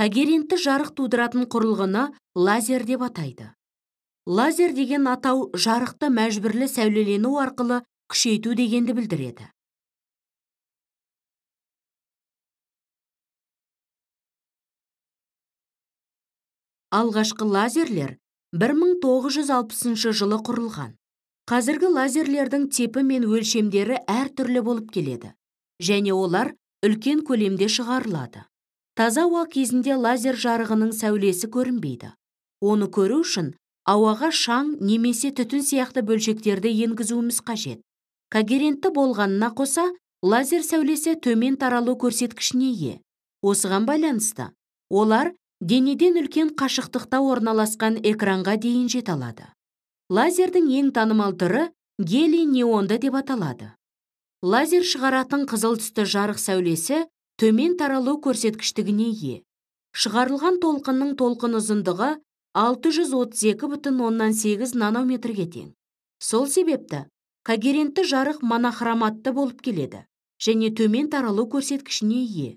когерентті жарық тудыратын құрылғыны лазер деп атайды лазер деген атау жарықты мәжбүрлі сәулелену арқылы күшейту дегенді білдіреді алғашқы лазерлер 1960 жылы құрылған қазіргі лазерлердің тепі мен өлшемдері әртүрлі болып келеді және олар үлкен көлемде шығарылады таза ауа кезінде лазер жарығының сәулесі көрінбейді оны көру үшін ауаға шаң немесе түтін сияқты бөлшектерді енгізуіміз қажет когерентті болғанына қоса лазер сәулесі төмен таралу көрсеткішіне ие осыған байланысты олар денеден үлкен қашықтықта орналасқан экранға дейін жете алады лазердің ең танымал түрі гелий неонды деп аталады лазер шығаратын қызыл түсті жарық сәулесі төмен таралу көрсеткіштігіне ие шығарылған толқынның толқын ұзындығы 632,8 нанометрге тең сол себепті когерентті жарық монохроматты болып келеді және төмен таралу көрсеткішіне ие